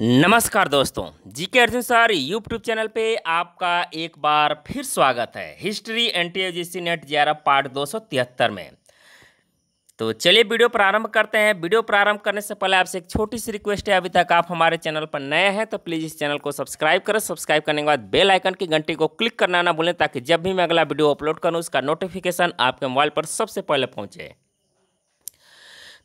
नमस्कार दोस्तों जी के अर्जुन सर यूट्यूब चैनल पे आपका एक बार फिर स्वागत है हिस्ट्री एन टी नेट ग्यारह पार्ट दो सौ तिहत्तर में तो चलिए वीडियो प्रारंभ करते हैं वीडियो प्रारंभ करने से पहले आपसे एक छोटी सी रिक्वेस्ट है अभी तक आप हमारे चैनल पर नए हैं तो प्लीज़ इस चैनल को सब्सक्राइब करें सब्सक्राइब करने के बाद बेल आइकन की घंटी को क्लिक करना ना भूलें ताकि जब भी मैं अगला वीडियो अपलोड करूँ उसका नोटिफिकेशन आपके मोबाइल पर सबसे पहले पहुँचे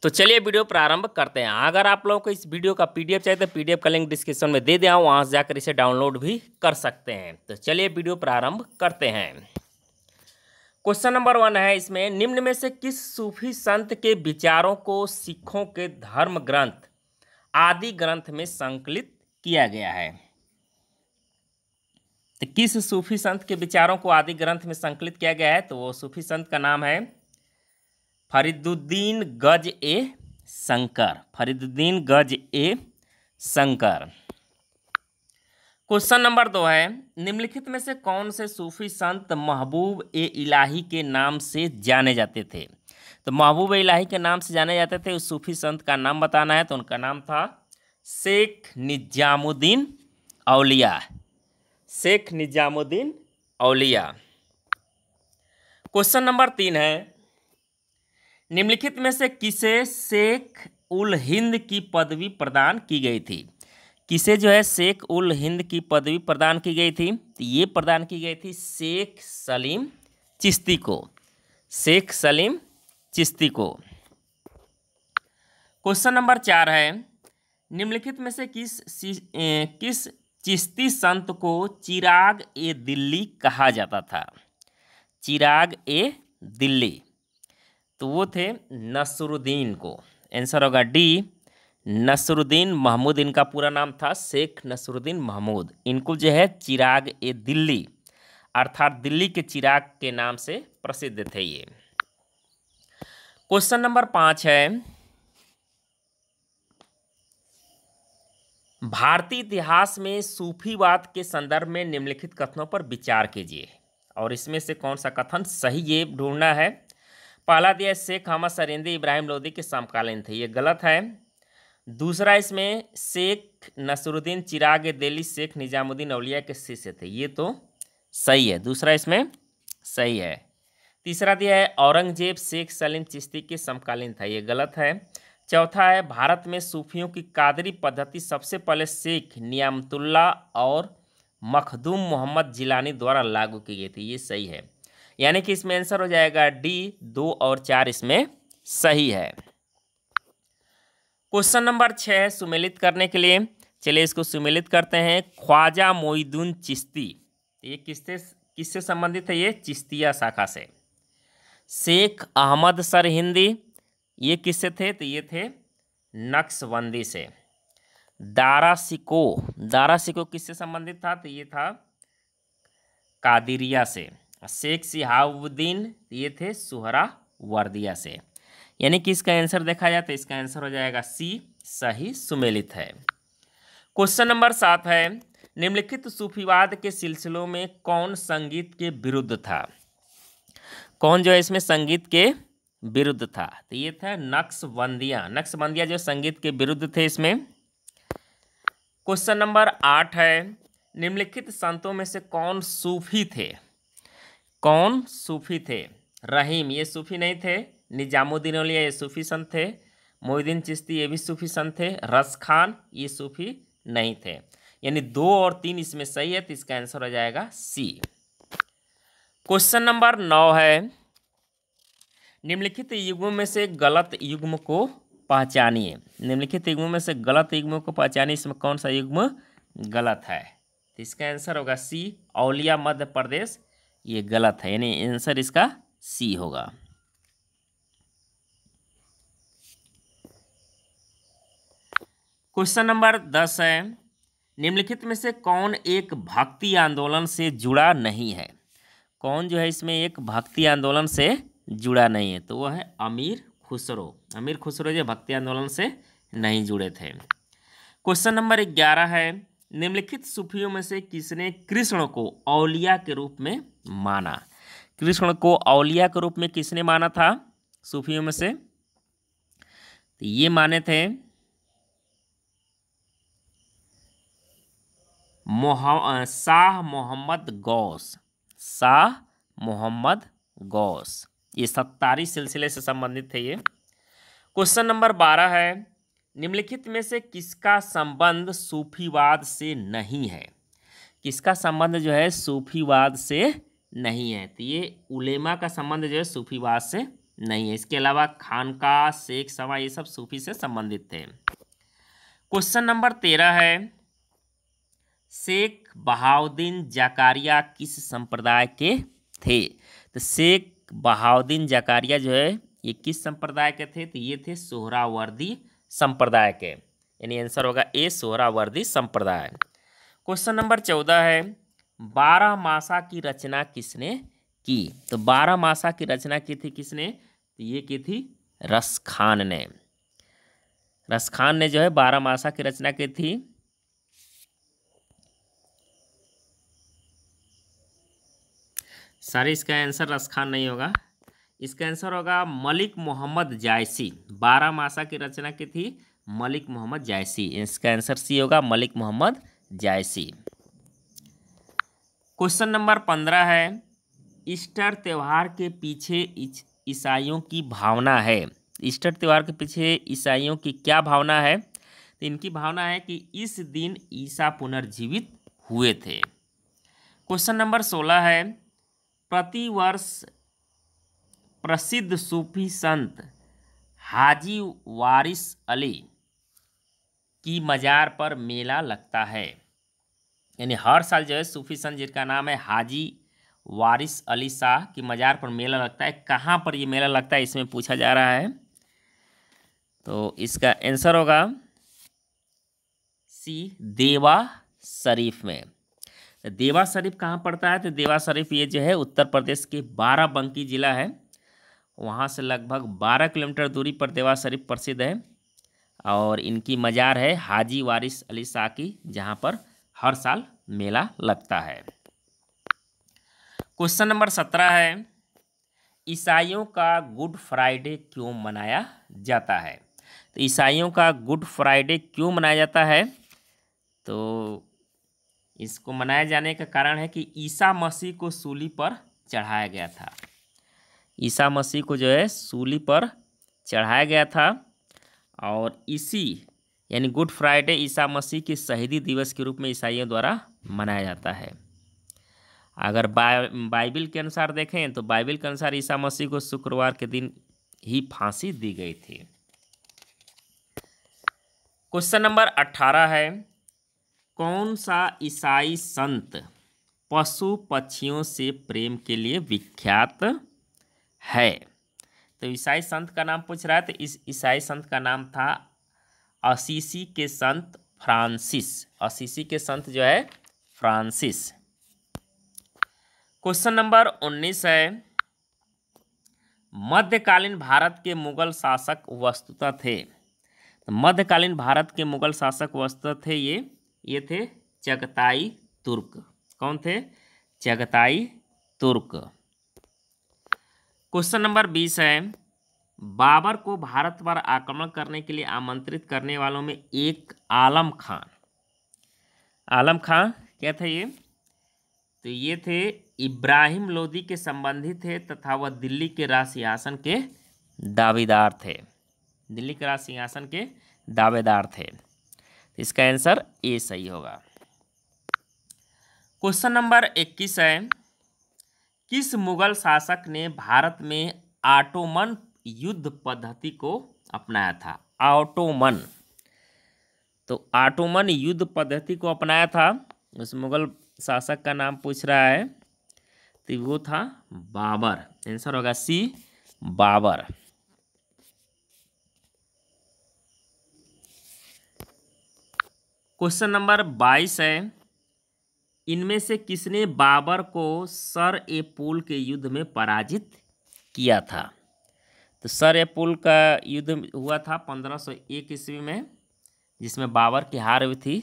तो चलिए वीडियो प्रारंभ करते हैं अगर आप लोगों को इस वीडियो का पीडीएफ चाहिए तो पीडीएफ का लिंक डिस्क्रिप्शन में दे दिया वहां वहाँ से जाकर इसे डाउनलोड भी कर सकते हैं तो चलिए वीडियो प्रारंभ करते हैं क्वेश्चन नंबर वन है इसमें निम्न में से किस सूफी संत के विचारों को सिखों के धर्म ग्रंथ आदि ग्रंथ में संकलित किया गया है तो किस सूफी संत के विचारों को आदि ग्रंथ में संकलित किया गया है तो वो सूफी संत का नाम है फरीदुद्दीन गज ए शंकर फरीदुद्दीन गज ए शंकर क्वेश्चन नंबर दो है निम्नलिखित में से कौन से सूफी संत महबूब ए इलाही के नाम से जाने जाते थे तो महबूब इलाही के नाम से जाने जाते थे उस सूफी संत का नाम बताना है तो उनका नाम था शेख निजामुद्दीन अलिया शेख निजामुद्दीन अलिया क्वेश्चन नंबर तीन है निम्नलिखित में से किसे शेख उल हिंद की पदवी प्रदान की गई थी किसे जो है शेख उल हिंद की पदवी प्रदान की गई थी तो ये प्रदान की गई थी शेख सलीम चिश्ती को शेख सलीम चिश्ती को क्वेश्चन नंबर चार है निम्नलिखित में से किस किस चिश्ती संत को चिराग ए दिल्ली कहा जाता था चिराग ए दिल्ली तो वो थे नसरुद्दीन को आंसर होगा डी नसरुद्दीन महमूद इनका पूरा नाम था शेख नसरुद्दीन महमूद इनको जो है चिराग ए दिल्ली अर्थात दिल्ली के चिराग के नाम से प्रसिद्ध थे ये क्वेश्चन नंबर पाँच है भारतीय इतिहास में सूफीवाद के संदर्भ में निम्नलिखित कथनों पर विचार कीजिए और इसमें से कौन सा कथन सही ये ढूंढना है पहला है शेख हमद सरेंदी इब्राहिम लोदी के समकालीन थे ये गलत है दूसरा इसमें शेख नसरुद्दीन चिराग दिल्ली शेख निजामुद्दीन अलिया के शिष्य थे ये तो सही है दूसरा इसमें सही है तीसरा दिया है औरंगजेब शेख सलीम चिश्ती के समकालीन था ये गलत है चौथा है भारत में सूफियों की कादरी पद्धति सबसे पहले शेख नियामतुल्ला और मखदूम मोहम्मद जिलानी द्वारा लागू की गई थी ये सही है यानी कि इसमें आंसर हो जाएगा डी दो और चार इसमें सही है क्वेश्चन नंबर छः सुमेलित करने के लिए चलिए इसको सुमेलित करते हैं ख्वाजा मोईदुन चिश्ती ये किससे किससे संबंधित है ये चिश्तिया शाखा से शेख अहमद सर हिंदी ये किससे थे तो ये थे नक्शबंदी से दारा सिको दारा सिको किससे संबंधित था तो ये था कादिरिया से शेख सिहाउद्दीन ये थे सुहरा वर्दिया से यानी कि इसका आंसर देखा जाए तो इसका आंसर हो जाएगा सी सही सुमेलित है क्वेश्चन नंबर सात है निम्नलिखित सूफीवाद के सिलसिलों में कौन संगीत के विरुद्ध था कौन जो है इसमें संगीत के विरुद्ध था तो ये था नक्शबंदिया नक्शबंदिया जो संगीत के विरुद्ध थे इसमें क्वेश्चन नंबर आठ है निम्नलिखित संतों में से कौन सूफी थे कौन सूफी थे रहीम ये सूफी नहीं थे निजामुद्दीन अलिया ये सूफी संत थे मोहिद्दीन चिश्ती ये भी सूफी संत थे रस खान ये सूफी नहीं थे यानी दो और तीन इसमें सही है तो इसका आंसर हो जाएगा सी क्वेश्चन नंबर नौ है निम्नलिखित युग्मों में से गलत युग्म को पहचानिए निम्नलिखित युग्मों में से गलत युग्म को पहचानिए इसमें कौन सा युग्म गलत है तो इसका आंसर होगा सी औलिया मध्य प्रदेश ये गलत है यानी आंसर इसका सी होगा क्वेश्चन नंबर दस है निम्नलिखित में से कौन एक भक्ति आंदोलन से जुड़ा नहीं है कौन जो है इसमें एक भक्ति आंदोलन से जुड़ा नहीं है तो वह है अमीर खुसरो अमीर खुसरो जो भक्ति आंदोलन से नहीं जुड़े थे क्वेश्चन नंबर ग्यारह है निम्नलिखित सूफियों में से किसने कृष्ण को औलिया के रूप में माना कृष्ण को औलिया के रूप में किसने माना था सूफियों में से तो ये माने थे शाह मोहम्मद गौस शाह मोहम्मद गौस ये सत्तारी सिलसिले से संबंधित थे ये क्वेश्चन नंबर बारह है निम्नलिखित में से किसका संबंध सूफीवाद से नहीं है किसका संबंध जो है सूफीवाद से नहीं है तो ये उलेमा का संबंध जो है सूफीवाद से नहीं है इसके अलावा खानका शेख सवा ये सब सूफी से संबंधित थे क्वेश्चन नंबर तेरह है शेख बहाउद्दीन जकारिया किस संप्रदाय के थे तो शेख बहाउद्दीन जकारिया जो है ये किस संप्रदाय के थे तो ये थे सोहरावर्दी संप्रदाय के यानी आंसर होगा ए सोहरावर्दी संप्रदाय क्वेश्चन नंबर चौदह है बारह मासा की रचना किसने की तो बारह मासा की रचना की थी किसने तो ये की थी रसखान ने रसखान ने जो है बारह मासा की रचना की थी सारी इसका आंसर रसखान नहीं होगा इसका आंसर होगा मलिक मोहम्मद जायसी बारह मासा की रचना की थी मलिक मोहम्मद जायसी इसका आंसर सी होगा मलिक मोहम्मद जायसी क्वेश्चन नंबर पंद्रह है ईस्टर त्यौहार के पीछे ईसाइयों की भावना है ईस्टर त्यौहार के पीछे ईसाइयों की क्या भावना है तो इनकी भावना है कि इस दिन ईसा पुनर्जीवित हुए थे क्वेश्चन नंबर सोलह है प्रतिवर्ष प्रसिद्ध सूफी संत हाजी वारिस अली की मज़ार पर मेला लगता है यानी हर साल जो है सूफी संत जिनका नाम है हाजी वारिस अली शाह की मज़ार पर मेला लगता है कहाँ पर ये मेला लगता है इसमें पूछा जा रहा है तो इसका आंसर होगा सी देवा शरीफ में देवा शरीफ कहाँ पड़ता है तो देवा शरीफ ये जो है उत्तर प्रदेश के बाराबंकी ज़िला है वहाँ से लगभग बारह किलोमीटर दूरी पर देवा शरीफ प्रसिद्ध है और इनकी मज़ार है हाजी वारिस अली शाह की जहाँ पर हर साल मेला लगता है क्वेश्चन नंबर सत्रह है ईसाइयों का गुड फ्राइडे क्यों मनाया जाता है तो ईसाइयों का गुड फ्राइडे क्यों मनाया जाता है तो इसको मनाए जाने का कारण है कि ईसा मसीह को सूली पर चढ़ाया गया था ईसा मसीह को जो है सूली पर चढ़ाया गया था और इसी यानी गुड फ्राइडे ईसा मसीह के शहीदी दिवस के रूप में ईसाइयों द्वारा मनाया जाता है अगर बाइ बाइबिल के अनुसार देखें तो बाइबिल के अनुसार ईसा मसीह को शुक्रवार के दिन ही फांसी दी गई थी क्वेश्चन नंबर अट्ठारह है कौन सा ईसाई संत पशु पक्षियों से प्रेम के लिए विख्यात है तो ईसाई संत का नाम पूछ रहा है तो इस ईसाई संत का नाम था असीसी के संत फ्रांसिस असीसी के संत जो है फ्रांसिस क्वेश्चन नंबर उन्नीस है मध्यकालीन भारत के मुगल शासक वस्तुता थे तो मध्यकालीन भारत के मुगल शासक वस्तुता थे ये ये थे चगताई तुर्क कौन थे चगताई तुर्क क्वेश्चन नंबर बीस है बाबर को भारत पर आक्रमण करने के लिए आमंत्रित करने वालों में एक आलम खान आलम खान क्या था ये तो ये थे इब्राहिम लोदी के संबंधी थे तथा वह दिल्ली के राज सिंहासन के दावेदार थे दिल्ली के राज सिंहासन के दावेदार थे इसका आंसर ए सही होगा क्वेश्चन नंबर इक्कीस है किस मुगल शासक ने भारत में ऑटोमन युद्ध पद्धति को अपनाया था ऑटोमन तो ऑटोमन युद्ध पद्धति को अपनाया था उस मुगल शासक का नाम पूछ रहा है तो वो था बाबर आंसर होगा सी बाबर क्वेश्चन नंबर बाईस है इनमें से किसने बाबर को सर ए पुल के युद्ध में पराजित किया था तो सर ए पुल का युद्ध हुआ था पंद्रह सौ एक ईस्वी में जिसमें बाबर की हार हुई थी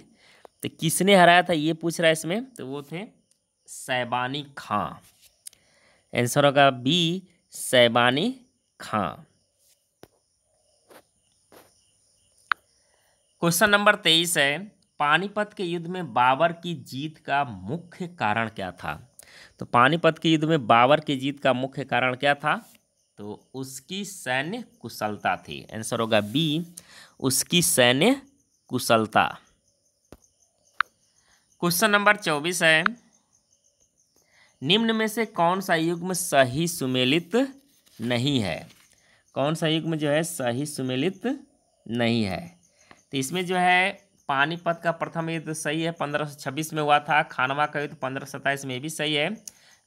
तो किसने हराया था ये पूछ रहा है इसमें तो वो थे सैबानी खां आंसर होगा B Saibani Khan question number तेईस है पानीपत के युद्ध में बाबर की जीत का मुख्य कारण क्या था तो पानीपत के युद्ध में बाबर की जीत का मुख्य कारण क्या था तो उसकी सैन्य कुशलता थी आंसर होगा बी उसकी सैन्य कुशलता क्वेश्चन नंबर चौबीस है निम्न में से कौन सा युग्म सही सुमेलित नहीं है कौन सा युग्म जो है सही सुमेलित नहीं है तो इसमें जो है पानीपत का प्रथम युद्ध सही है पंद्रह सौ छब्बीस में हुआ था खानवा का युद्ध पंद्रह सौ सत्ताईस में भी सही है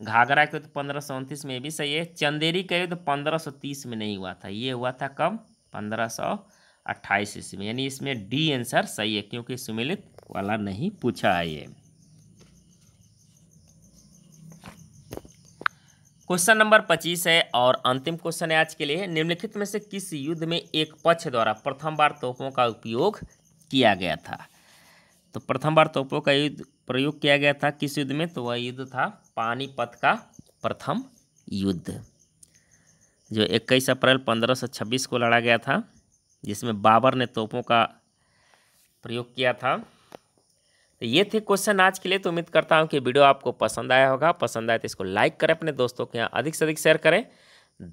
घाघरा का युद्ध पंद्रह सौ उनतीस में भी सही है चंदेरी का युद्ध पंद्रह सौ तीस में नहीं हुआ था ये हुआ था कब पंद्रह सौ अट्ठाईस ईस्वी में यानी इसमें डी आंसर सही है क्योंकि सुमिलित वाला नहीं पूछा है ये क्वेश्चन नंबर पच्चीस है और अंतिम क्वेश्चन है आज के लिए निम्नलिखित में से किस युद्ध में एक पक्ष द्वारा प्रथम बार तोपों का उपयोग किया गया था तो प्रथम बार तोपों का युद्ध प्रयोग किया गया था किस युद्ध में तो वह युद्ध था पानीपत का प्रथम युद्ध जो 21 अप्रैल 1526 को लड़ा गया था जिसमें बाबर ने तोपों का प्रयोग किया था तो ये थे क्वेश्चन आज के लिए तो उम्मीद करता हूँ कि वीडियो आपको पसंद आया होगा पसंद आया तो इसको लाइक करें अपने दोस्तों के यहाँ अधिक से अधिक शेयर करें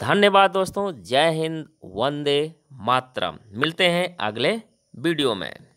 धन्यवाद दोस्तों जय हिंद वंदे मातरम मिलते हैं अगले वीडियो में